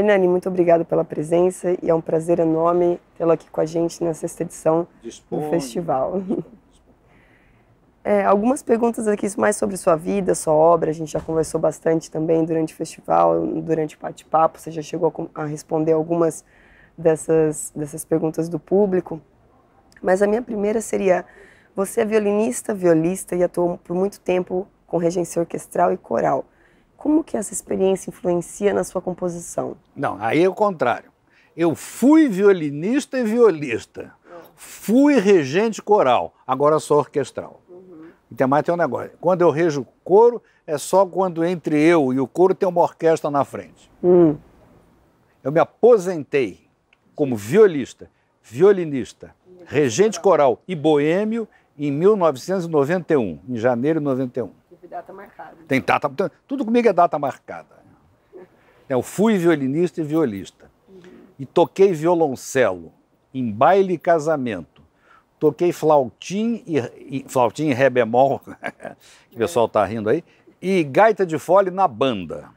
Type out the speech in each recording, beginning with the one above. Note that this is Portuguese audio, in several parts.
Hernani, muito obrigada pela presença e é um prazer enorme tê-la aqui com a gente nessa edição do festival. É, algumas perguntas aqui mais sobre sua vida, sua obra. A gente já conversou bastante também durante o festival, durante o bate-papo. Você já chegou a, a, responder algumas dessas, dessas perguntas do público. Mas a minha primeira seria: você é violinista, violista e atuou por muito tempo com regência orquestral e coral. Como que essa experiência influencia na sua composição? Não, aí é o contrário. Eu fui violinista e violista. Fui regente coral, agora sou orquestral. Uhum. Então, mais tem um negócio. Quando eu rejo coro, é só quando entre eu e o coro tem uma orquestra na frente. Uhum. Eu me aposentei como violista, violinista, regente coral e boêmio em 1991, em janeiro de 91 data marcada. Tem data. Tudo comigo é data marcada. Eu é fui violinista e violista. Uhum. E toquei violoncelo em baile e casamento. Toquei flautim e, e flautim ré bemol, que o pessoal está rindo aí, e gaita de fole na banda.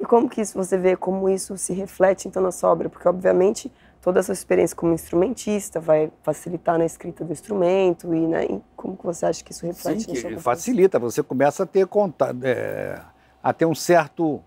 E como que isso você vê como isso se reflete então na sua obra? Porque obviamente toda essa experiência como instrumentista vai facilitar na escrita do instrumento e, né, e como que você acha que isso reflete Sim, na sua facilita, você começa a ter contato, é, a ter um certo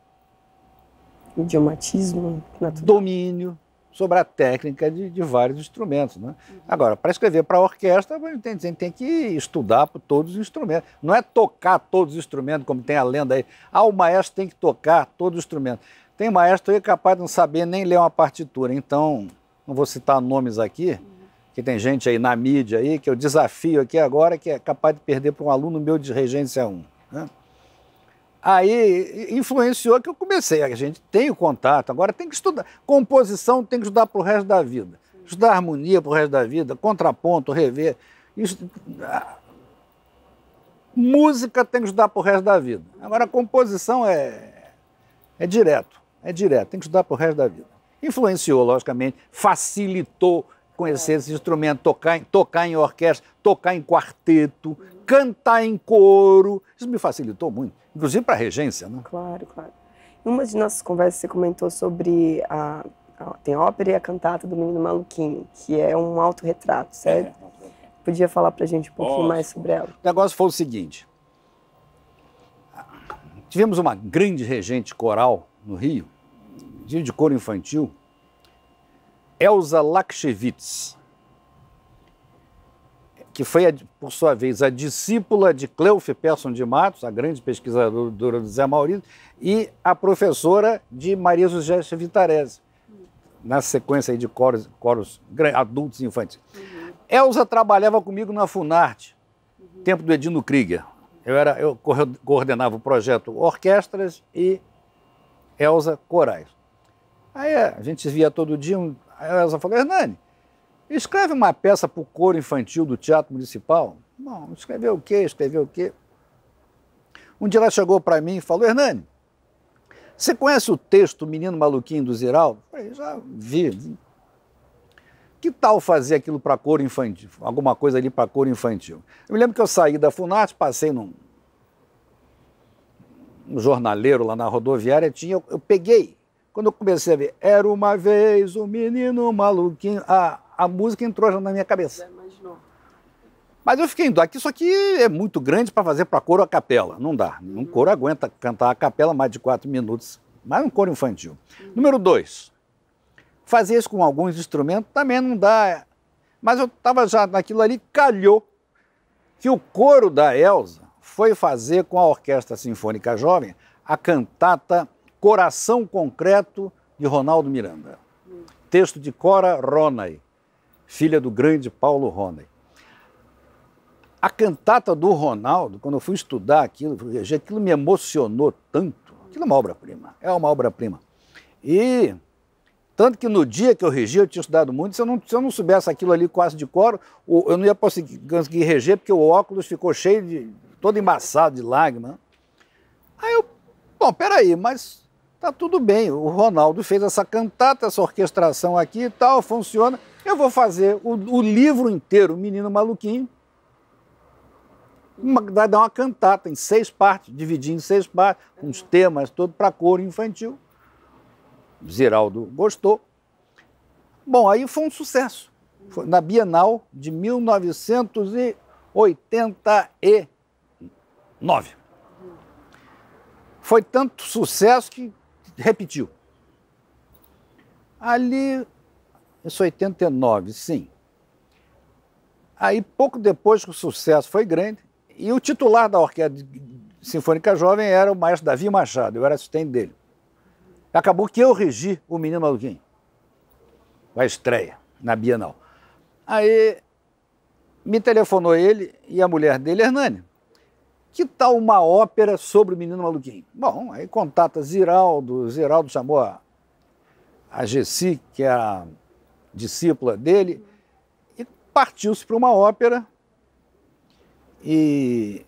idiomatismo, natural. domínio sobre a técnica de, de vários instrumentos, né? Uhum. Agora, para escrever para orquestra, a gente tem que estudar por todos os instrumentos. Não é tocar todos os instrumentos, como tem a lenda aí. Ah, o maestro tem que tocar todos os instrumentos. Tem maestro aí capaz de não saber nem ler uma partitura. Então, não vou citar nomes aqui, que tem gente aí na mídia aí, que eu desafio aqui agora, que é capaz de perder para um aluno meu de Regência 1. Né? Aí influenciou que eu comecei. A gente tem o contato, agora tem que estudar. Composição tem que estudar para o resto da vida. Estudar harmonia para o resto da vida, contraponto, rever. Isso... Música tem que estudar para o resto da vida. Agora, composição é, é direto, é direto, tem que estudar para o resto da vida. Influenciou, logicamente, facilitou conhecer é. esse instrumento, tocar em, tocar em orquestra, tocar em quarteto, cantar em coro. Isso me facilitou muito, inclusive para a regência, né? Claro, claro. Em uma de nossas conversas, você comentou sobre a, a, tem a ópera e a cantata do Menino Maluquinho, que é um autorretrato, é. certo? É. Podia falar para a gente um pouquinho mais sobre ela? O negócio foi o seguinte. Tivemos uma grande regente coral no Rio, dia de coro infantil, Elsa Lakshevitz, que foi, por sua vez, a discípula de Cleufe Persson de Matos, a grande pesquisadora do Zé Maurício, e a professora de Maria José Vitarese, na sequência de coros, coros adultos e infantis. Uhum. Elza trabalhava comigo na Funarte, uhum. tempo do Edino Krieger. Eu, era, eu coordenava o projeto Orquestras e Elza Corais. Aí é, a gente via todo dia, um, a Elza falou, Hernani, escreve uma peça para o coro infantil do Teatro Municipal. Bom, escreveu o quê? Escreveu o quê? Um dia ela chegou para mim e falou, Hernani, você conhece o texto Menino Maluquinho do Ziraldo? Eu falei, já vi. Que tal fazer aquilo para coro infantil? Alguma coisa ali para coro infantil. Eu me lembro que eu saí da Funarte, passei num um jornaleiro lá na rodoviária, tinha, eu peguei quando eu comecei a ver, era uma vez um menino maluquinho, a, a música entrou já na minha cabeça. Mas eu fiquei indo, aqui, isso aqui é muito grande para fazer para coro a capela, não dá. Um uhum. coro aguenta cantar a capela mais de quatro minutos, mas um coro infantil. Uhum. Número dois, fazer isso com alguns instrumentos também não dá. Mas eu estava já naquilo ali, calhou que o coro da Elsa foi fazer com a Orquestra Sinfônica Jovem a cantata Coração Concreto, de Ronaldo Miranda. Texto de Cora Ronay, filha do grande Paulo Ronay. A cantata do Ronaldo, quando eu fui estudar aquilo, aquilo me emocionou tanto. Aquilo é uma obra-prima, é uma obra-prima. E tanto que no dia que eu regi, eu tinha estudado muito, se eu não, se eu não soubesse aquilo ali quase de cor, eu não ia conseguir, conseguir reger, porque o óculos ficou cheio de. todo embaçado de lágrima. Aí eu, bom, peraí, mas Tá tudo bem, o Ronaldo fez essa cantata, essa orquestração aqui e tal, funciona. Eu vou fazer o, o livro inteiro, Menino Maluquinho. Uma, vai dar uma cantata em seis partes, dividindo em seis partes, com os temas todos para cor infantil. Ziraldo gostou. Bom, aí foi um sucesso. Foi na Bienal de 1989. Foi tanto sucesso que repetiu. Ali, isso 89, é sim. Aí, pouco depois que o sucesso foi grande, e o titular da Orquestra Sinfônica Jovem era o maestro Davi Machado, eu era assistente dele. Acabou que eu regi o Menino Maluquinho, a estreia na Bienal. Aí me telefonou ele e a mulher dele, Hernani que tal uma ópera sobre o menino maluquinho? Bom, aí contata Ziraldo, Ziraldo chamou a, a Gessi, que é a discípula dele, e partiu-se para uma ópera. E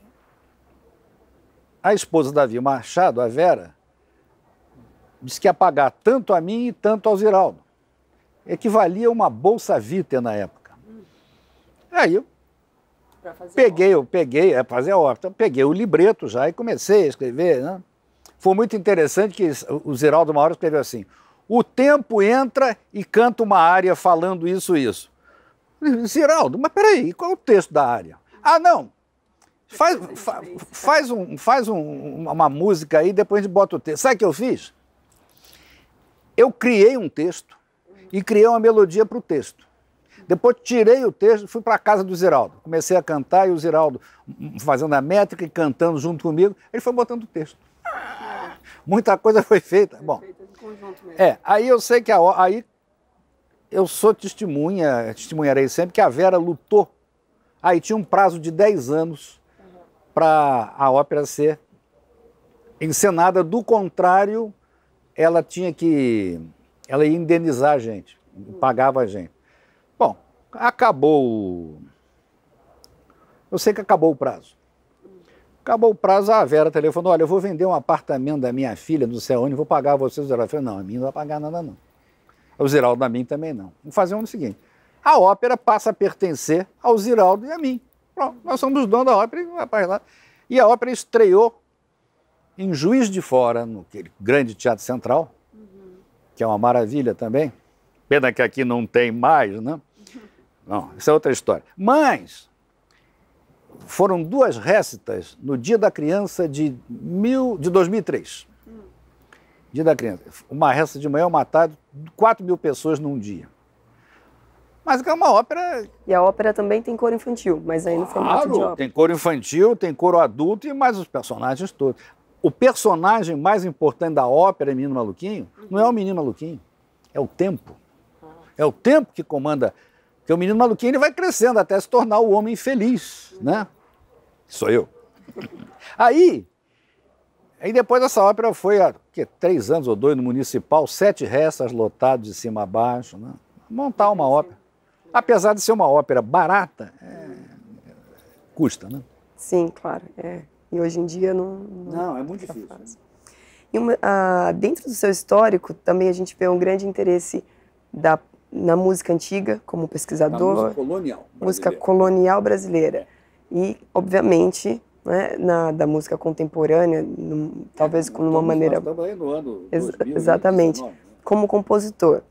a esposa Davi Machado, a Vera, disse que ia pagar tanto a mim e tanto ao Ziraldo. Equivalia a uma bolsa Vita na época. Aí eu fazer peguei, eu peguei, é fazer a ópera. Então, peguei o libreto já e comecei a escrever, né? Foi muito interessante que o Ziraldo Mauro escreveu assim: "O tempo entra e canta uma área falando isso isso". Ziraldo, mas peraí, qual é o texto da área? Ah, não. Faz, fa, faz, um, faz um, uma música aí, depois a gente bota o texto. Sabe o que eu fiz? Eu criei um texto e criei uma melodia para o texto. Depois tirei o texto, fui para a casa do Ziraldo. Comecei a cantar e o Ziraldo fazendo a métrica e cantando junto comigo, ele foi botando o texto. Muita coisa foi feita. Bom, é, aí eu sei que a, aí eu sou testemunha, testemunharei sempre que a Vera lutou. Aí tinha um prazo de 10 anos para a ópera ser encenada, do contrário, ela tinha que ela ia indenizar a gente, pagava a gente acabou. Eu sei que acabou o prazo. Acabou o prazo, a Vera telefonou: olha, eu vou vender um apartamento da minha filha, não sei onde, vou pagar a vocês. Ela falou: não, a mim não vai pagar nada, não. O Ziraldo a mim também não. Vamos fazer o seguinte: a ópera passa a pertencer ao Ziraldo e a mim. Pronto, nós somos donos da ópera e rapaz lá. E a ópera estreou em Juiz de Fora, no grande Teatro Central, uhum. que é uma maravilha também. Pena que aqui não tem mais, né? Não, isso é outra história. Mas foram duas récitas no Dia da Criança de, mil, de 2003. Dia da Criança. Uma récita de manhã, uma tarde, 4 mil pessoas num dia. Mas é, é uma ópera. E a ópera também tem coro infantil, mas aí não foi claro, de ópera. Tem coro infantil, tem coro adulto e mais os personagens todos. O personagem mais importante da ópera, é Menino Maluquinho, uhum. não é o Menino Maluquinho, é o tempo. Uhum. É o tempo que comanda porque o menino maluquinho ele vai crescendo até se tornar o homem feliz, né? Sou eu. Aí, aí depois dessa ópera foi há que, três anos ou dois no municipal, sete restas lotados de cima a baixo, né? montar uma ópera. Apesar de ser uma ópera barata, é... custa, né? Sim, claro. É. E hoje em dia não. Não, não é muito difícil. E uma, ah, dentro do seu histórico, também a gente vê um grande interesse da na música antiga, como pesquisador. Na música colonial. Brasileira. Música colonial brasileira. É. E, obviamente, né, na, da música contemporânea, talvez é, com uma maneira. aí no ano exatamente, né? como compositor.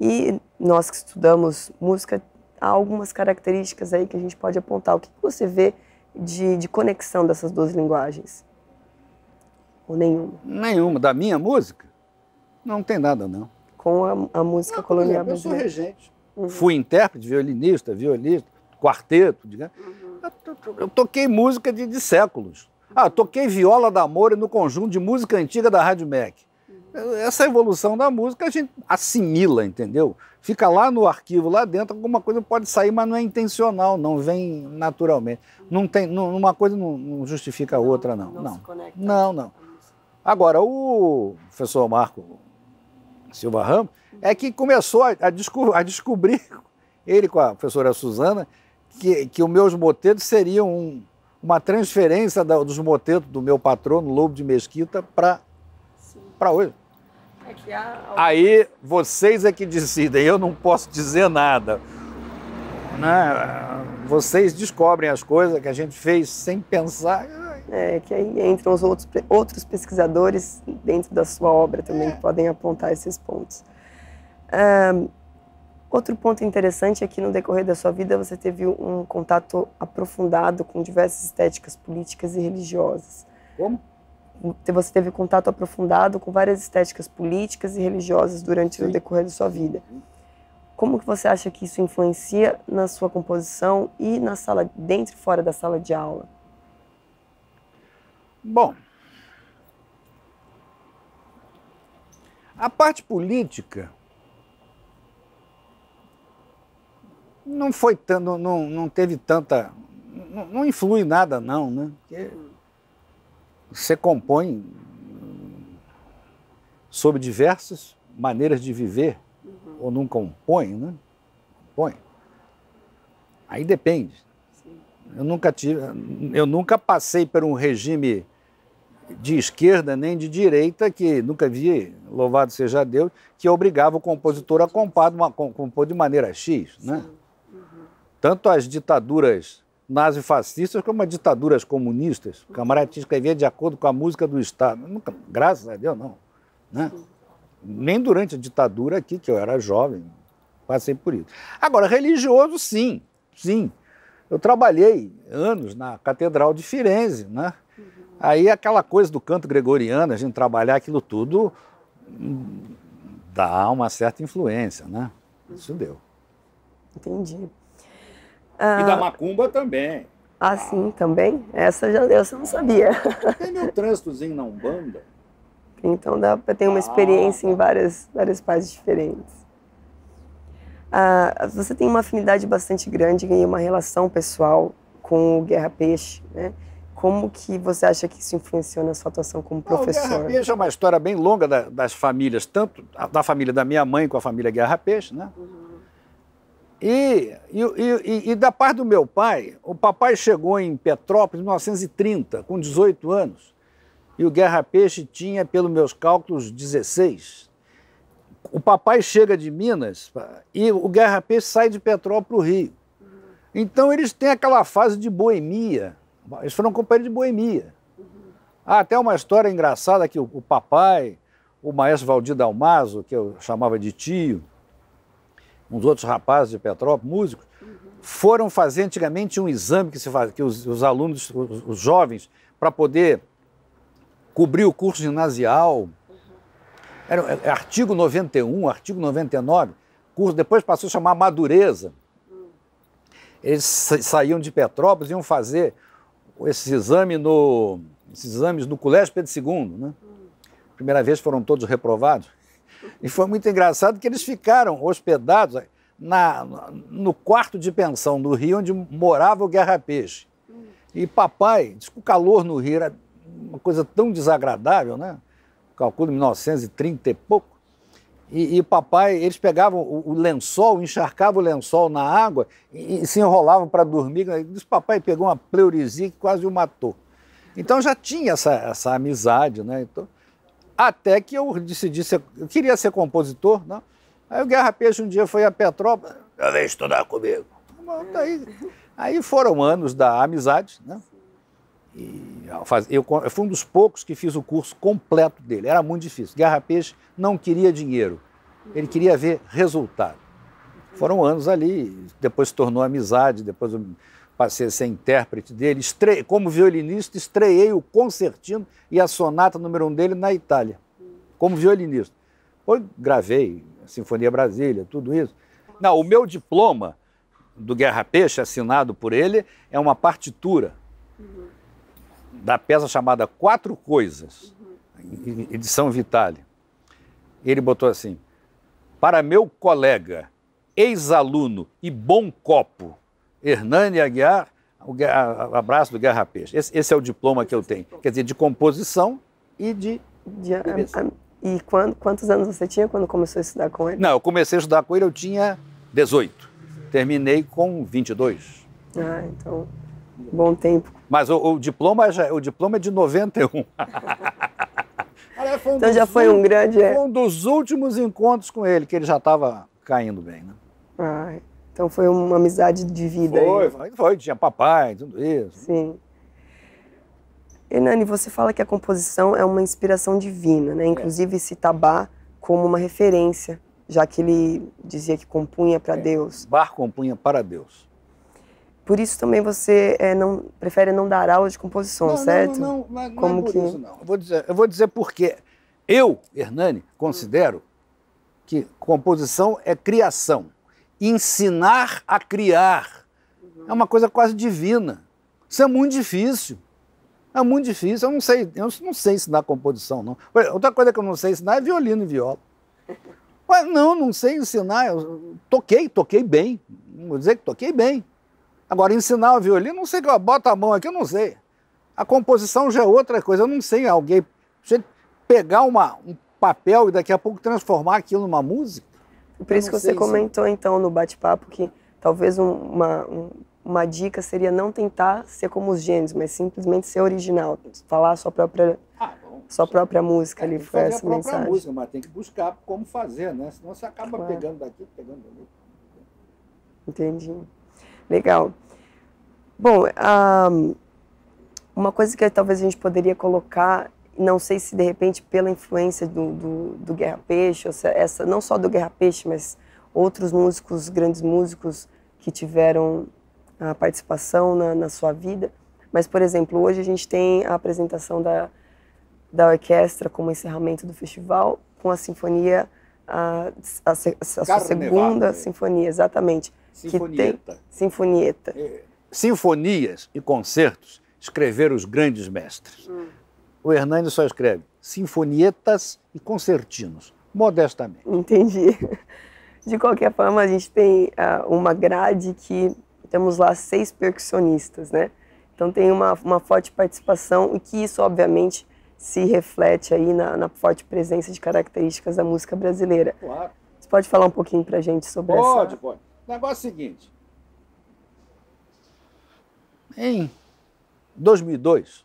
E nós que estudamos música, há algumas características aí que a gente pode apontar. O que você vê de, de conexão dessas duas linguagens? Ou nenhuma? Nenhuma. Da minha música? Não tem nada, não com a, a música colonial eu brasileira. Eu sou regente. Uhum. Fui intérprete, violinista, violista, quarteto, digamos. Uhum. Eu, toquei música de, de séculos. Ah, toquei viola da e no conjunto de música antiga da Rádio Mac. Uhum. Essa evolução da música a gente assimila, entendeu? Fica lá no arquivo, lá dentro, alguma coisa pode sair, mas não é intencional, não vem naturalmente. Não tem, não, uma coisa não, não justifica a outra, não. Não, não. não, não. Agora, o professor Marco Silva Ramos, é que começou a, a, desco a descobrir, ele com a professora Suzana, que, que os meus motetos seriam um, uma transferência da, dos motetos do meu patrono, Lobo de Mesquita, para hoje. É há... Aí vocês é que decidem, eu não posso dizer nada. Né? Vocês descobrem as coisas que a gente fez sem pensar. É, que aí entram os outros, outros pesquisadores dentro da sua obra também, que podem apontar esses pontos. Um, outro ponto interessante é que no decorrer da sua vida você teve um contato aprofundado com diversas estéticas políticas e religiosas. Como? Você teve contato aprofundado com várias estéticas políticas e religiosas durante Sim. o decorrer da sua vida. Como que você acha que isso influencia na sua composição e na sala dentro e fora da sala de aula? Bom, a parte política não foi tanto, não, não teve tanta, não, não influi nada não, né? Porque você compõe sobre diversas maneiras de viver uhum. ou não compõe, né? Compõe. Aí depende. Sim. Eu nunca tive, eu nunca passei por um regime de esquerda nem de direita, que nunca vi, louvado seja Deus, que obrigava o compositor a compor de, uma, compor de maneira X. Né? Uhum. Tanto as ditaduras nazifascistas como as ditaduras comunistas. O camarada tinha de acordo com a música do Estado. Nunca, graças a Deus, não. Né? Nem durante a ditadura aqui, que eu era jovem, passei por isso. Agora, religioso, sim, sim. Eu trabalhei anos na Catedral de Firenze, né? Aí aquela coisa do canto gregoriano, a gente trabalhar aquilo tudo, dá uma certa influência, né? Isso deu. Entendi. Ah, e da ah, macumba também. Ah, sim, também? Essa já deu, você não sabia. Tem meu trânsitozinho na Umbanda. Então dá para ter uma ah, experiência ah. em tá. várias, várias partes diferentes. Ah, você tem uma afinidade bastante grande e uma relação pessoal com o Guerra Peixe, né? Como que você acha que isso influenciou na sua atuação como professor? Não, Guerra Peixe é uma história bem longa da, das famílias, tanto da família da minha mãe com a família Guerra Peixe, né? Uhum. E, e, e, e, da parte do meu pai, o papai chegou em Petrópolis em 1930, com 18 anos, e o Guerra Peixe tinha, pelos meus cálculos, 16. O papai chega de Minas e o Guerra Peixe sai de Petrópolis para o Rio. Então eles têm aquela fase de boemia, eles foram companheiros de boemia. Há ah, até uma história engraçada que o, o papai, o maestro Valdir Dalmaso, que eu chamava de tio, uns outros rapazes de Petrópolis, músicos, foram fazer antigamente um exame que se faz, que os, os alunos, os, os jovens, para poder cobrir o curso ginasial. Era, era é, é artigo 91, artigo 99, curso depois passou a chamar madureza. Eles saíam de Petrópolis, iam fazer esses, exame no, esses exames no Colégio Pedro II, né? Hum. Primeira vez foram todos reprovados. E foi muito engraçado que eles ficaram hospedados na, no quarto de pensão do Rio, onde morava o Guerra Peixe. Hum. E papai disse que o calor no Rio era uma coisa tão desagradável, né? Calculo 1930 e pouco e, o papai, eles pegavam o, o, lençol, encharcavam o lençol na água e, e se enrolavam para dormir. Diz, papai pegou uma pleurisia que quase o matou. Então já tinha essa, essa amizade, né? Então, até que eu decidi ser, eu queria ser compositor, não? Né? Aí o Guerra Peixe um dia foi a Petrópolis, veio estudar comigo. Bom, daí, aí foram anos da amizade, né? eu, eu fui um dos poucos que fiz o curso completo dele. Era muito difícil. Guerra Peixe não queria dinheiro, ele queria ver resultado. Foram anos ali, depois se tornou amizade, depois eu passei a ser intérprete dele. Estre... Como violinista, estreiei o concertino e a sonata número um dele na Itália, como violinista. Depois gravei Sinfonia Brasília, tudo isso. Não, o meu diploma do Guerra Peixe, assinado por ele, é uma partitura. Uhum da peça chamada Quatro Coisas, edição Vitale. Ele botou assim: Para meu colega, ex-aluno e bom copo, Hernani Aguiar, o abraço do Guerra Peixe. Esse, esse, é o diploma que eu tenho. Quer dizer, de composição e de. de ah, a, a, ah, e quando, quantos anos você tinha quando começou a estudar com ele? Não, eu comecei a estudar com ele, eu tinha 18. Terminei com 22. Ah, então bom tempo. Mas o, o diploma já, o diploma é de 91. um então já foi um grande. É. um dos últimos encontros com ele, que ele já estava caindo bem, né? Ah, então foi uma amizade de vida. Foi, foi, foi, tinha papai, tudo isso. Sim. Enani, você fala que a composição é uma inspiração divina, né? É. Inclusive é. cita Bar como uma referência, já que ele dizia que compunha para é. Deus. Bar compunha para Deus. Por isso também você é, não, prefere não dar aula de composição, não, certo? Não, não, não, não é Como é por que... isso, não. Eu vou dizer, eu vou dizer por quê. Eu, Hernani, considero que composição é criação. Ensinar a criar é uma coisa quase divina. Isso é muito difícil. É muito difícil. Eu não sei, eu não sei ensinar composição, não. Outra coisa que eu não sei ensinar é violino e viola. Mas não, não sei ensinar. Eu toquei, toquei bem. Não vou dizer que toquei bem. Agora, ensinar o violino, não sei que eu boto a mão aqui, eu não sei. A composição já é outra coisa, eu não sei alguém você pegar uma, um papel e daqui a pouco transformar aquilo numa música. Por isso que você isso. comentou então no bate-papo que talvez uma, uma dica seria não tentar ser como os gênios, mas simplesmente ser original, falar a sua própria ah, sua própria música é, ali foi essa a mensagem. Música, mas tem que buscar como fazer, né? Senão você acaba claro. pegando daqui, pegando ali. Entendi. Legal. Bom, um, uma coisa que talvez a gente poderia colocar, não sei se de repente pela influência do, do, do Guerra Peixe, é essa, não só do Guerra Peixe, mas outros músicos, grandes músicos que tiveram a participação na, na sua vida. Mas, por exemplo, hoje a gente tem a apresentação da, da orquestra como encerramento do festival, com a sinfonia, a, a, a sua segunda né? sinfonia, exatamente, Sinfonieta. Tem... Sinfonieta. É. Sinfonias e concertos escreveram os grandes mestres. Hum. O Hernani só escreve sinfonietas e concertinos, modestamente. Entendi. De qualquer forma, a gente tem uh, uma grade que temos lá seis percussionistas, né? Então tem uma, uma forte participação e que isso, obviamente, se reflete aí na, na, forte presença de características da música brasileira. Claro. Você pode falar um pouquinho para a gente sobre pode, essa... Pode, pode. Negócio é o seguinte. Em 2002,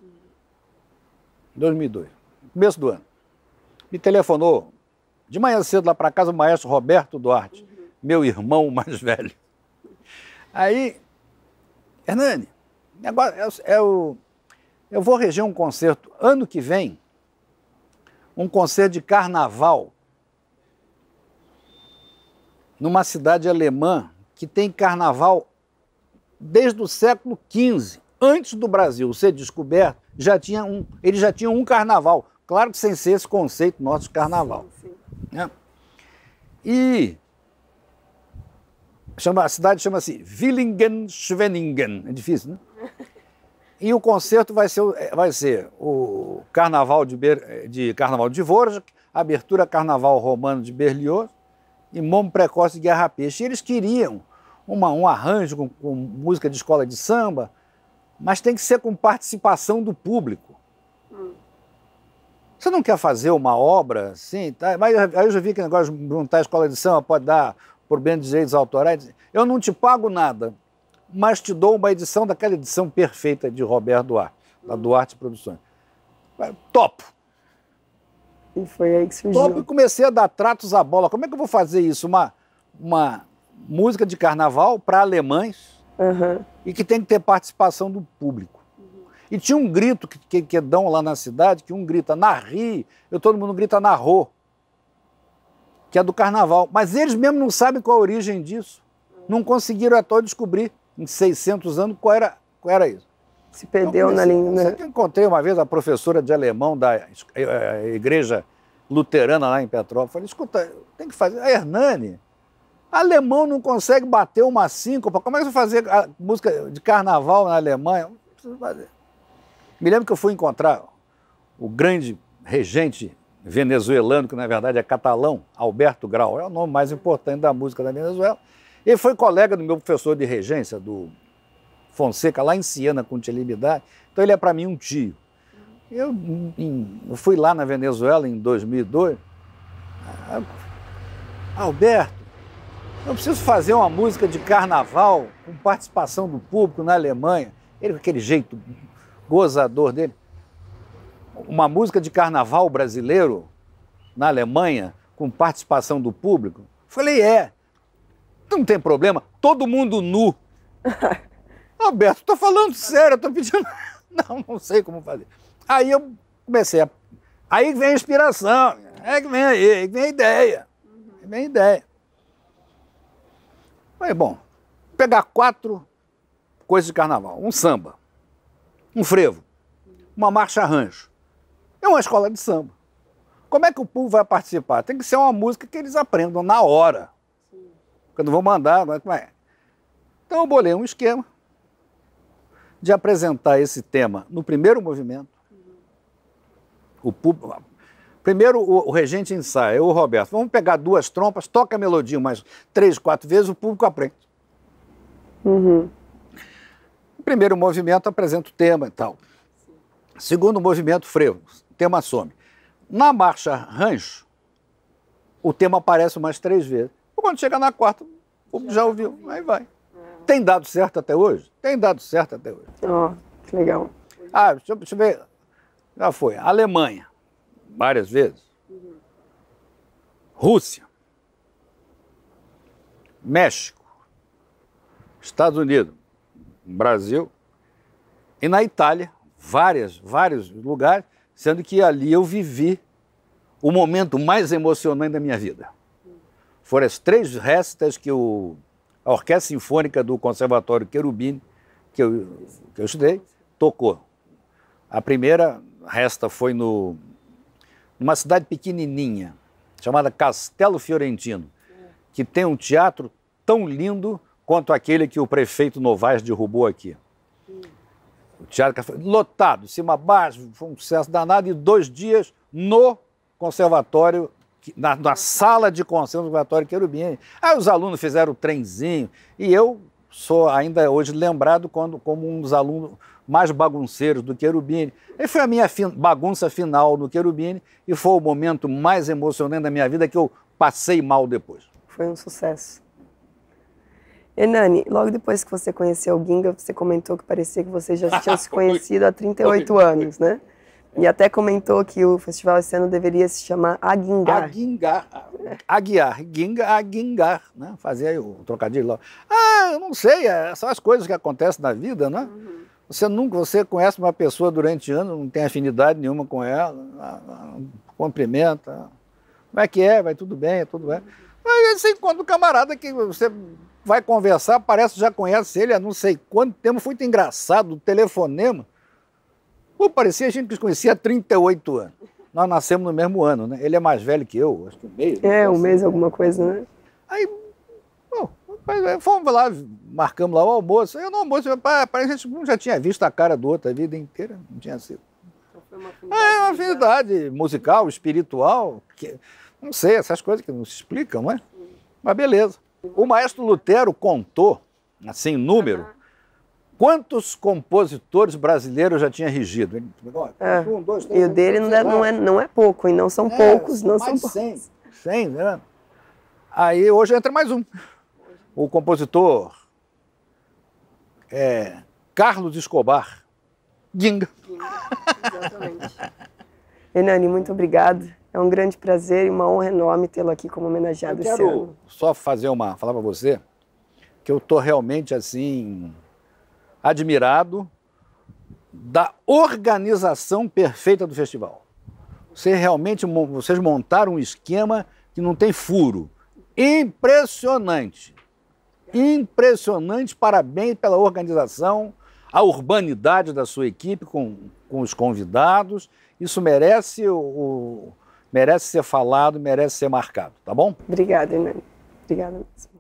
2002, começo do ano, me telefonou de manhã cedo lá para casa o maestro Roberto Duarte, uhum. meu irmão mais velho. Aí, Hernani, negócio é, é o, eu vou reger um concerto ano que vem, um concerto de carnaval numa cidade alemã que tem carnaval desde o século XV. Antes do Brasil ser descoberto, já tinha um, eles já tinham um carnaval. Claro que sem ser esse conceito nosso de carnaval. Sim, sim. Né? E chama, a cidade chama-se Willingen-Schwenningen. É difícil, né? E o concerto vai ser, é, vai ser o Carnaval de, Ber, de Carnaval de Dvorak, abertura Carnaval Romano de Berlioz e Momo Precoce de Guerra Peixe. E eles queriam uma, um arranjo com, com música de escola de samba, mas tem que ser com participação do público. Hum. Você não quer fazer uma obra assim? Tá? Mas aí eu já vi que negócio de juntar a escola de samba pode dar problema de direitos autorais. Eu não te pago nada, mas te dou uma edição daquela edição perfeita de Roberto Duarte, da hum. Duarte Produções. Topo! E foi aí que surgiu. Topo e comecei a dar tratos à bola. Como é que eu vou fazer isso? Uma, uma, música de carnaval para alemães uhum. e que tem que ter participação do público. E tinha um grito que, que, que é dão lá na cidade, que um grita Narri, e todo mundo grita Narro, que é do carnaval. Mas eles mesmo não sabem qual a origem disso. Não conseguiram até descobrir, em 600 anos, qual era, qual era isso. Se perdeu então, na assim, linha. Né? Eu encontrei uma vez a professora de alemão da eh, eh, igreja luterana lá em Petrópolis. Falei, escuta, tem que fazer. A Hernani, Alemão não consegue bater uma síncopa. Como é que você fazer música de carnaval na Alemanha? Me lembro que eu fui encontrar o grande regente venezuelano, que na verdade é catalão, Alberto Grau, é o nome mais importante da música da Venezuela. Ele foi colega do meu professor de regência, do Fonseca, lá em Siena, com Tilibidade. Então ele é para mim um tio. Eu, em, eu, fui lá na Venezuela em 2002. Alberto, não preciso fazer uma música de carnaval com participação do público na Alemanha. Ele com aquele jeito gozador dele. Uma música de carnaval brasileiro na Alemanha com participação do público? Falei, é. Não tem problema, todo mundo nu. Alberto, estou falando sério, estou pedindo. Não, não sei como fazer. Aí eu comecei a. Aí vem a inspiração, é que vem aí, vem a ideia. Uhum. Vem a ideia. Aí, bom, pegar quatro coisas de carnaval: um samba, um frevo, uma marcha arranjo. É uma escola de samba. Como é que o povo vai participar? Tem que ser uma música que eles aprendam na hora. Quando vou mandar, como é? Então eu bolei um esquema de apresentar esse tema no primeiro movimento. O público, Primeiro o, o regente ensaia, eu, o Roberto. Vamos pegar duas trompas, toca a melodia mais três, quatro vezes, o público aprende. Uhum. Primeiro movimento apresenta o tema e então. tal. Segundo movimento, frevo. tema some. Na marcha rancho, o tema aparece mais três vezes. Quando chega na quarta, o já ouviu, aí vai. Tem dado certo até hoje? Tem dado certo até hoje. Ó, oh, que legal. Ah, deixa, eu ver. Já foi. Alemanha várias vezes. Rússia, México, Estados Unidos, Brasil e na Itália, várias, vários lugares, sendo que ali eu vivi o momento mais emocionante da minha vida. Foram as três restas que o, a Orquestra Sinfônica do Conservatório Cherubini que eu, que eu estudei, tocou. A primeira resta foi no numa cidade pequenininha, chamada Castelo Fiorentino, que tem um teatro tão lindo quanto aquele que o prefeito Novaes derrubou aqui. O teatro foi lotado, cima baixo, foi um sucesso danado, e dois dias no conservatório, na, na sala de do conservatório Querubim. Aí os alunos fizeram o trenzinho, e eu sou ainda hoje lembrado quando, como um dos alunos mais bagunceiros do Querubini. E foi a minha fin bagunça final no Querubini e foi o momento mais emocionante da minha vida que eu passei mal depois. Foi um sucesso. Hernani, logo depois que você conheceu o Ginga, você comentou que parecia que vocês já tinha se conhecido há 38 anos, né? E até comentou que o festival esse ano deveria se chamar Aguingar. Aguingar. Aguiar. Ginga, Aguingar. Né? Fazer aí o trocadilho lá. Ah, eu não sei, é, são as coisas que acontecem na vida, né? Uhum. Você nunca você conhece uma pessoa durante anos, não tem afinidade nenhuma com ela, ah, ah, cumprimenta. Como é que é? Vai tudo bem, é tudo bem. Mas você encontra um camarada que você vai conversar, parece que já conhece ele há não sei quanto tempo, foi engraçado, o telefonema. Pô, parecia a gente que se conhecia há 38 anos. Nós nascemos no mesmo ano, né? Ele é mais velho que eu, acho que um mês. Né? É, um mês, alguma coisa, né? Aí, pô, fomos lá, marcamos lá o almoço. Eu no almoço, parece que a gente já tinha visto a cara do outro a vida inteira, não tinha sido. Então é uma afinidade musical, espiritual, que, não sei, essas coisas que não se explicam, né? Mas beleza. O maestro Lutero contou, assim, número, Quantos compositores brasileiros já tinha regido? É. Um, dois, três, e o dele não, é, não, é, não é pouco, e não são é, poucos, são não são poucos. 100. 100, né? Aí hoje entra mais um. O compositor é, Carlos Escobar. Ginga. Ginga, exatamente. Enani, muito obrigado. É um grande prazer e uma honra enorme tê-lo aqui como homenageado eu quero esse ano. Só fazer uma, falar para você que eu tô realmente assim admirado da organização perfeita do festival. Você realmente, vocês montaram um esquema que não tem furo. Impressionante. Impressionante. Parabéns pela organização, a urbanidade da sua equipe com, com os convidados. Isso merece o, o merece ser falado, merece ser marcado, tá bom? Obrigada, Hernani. Obrigada mesmo.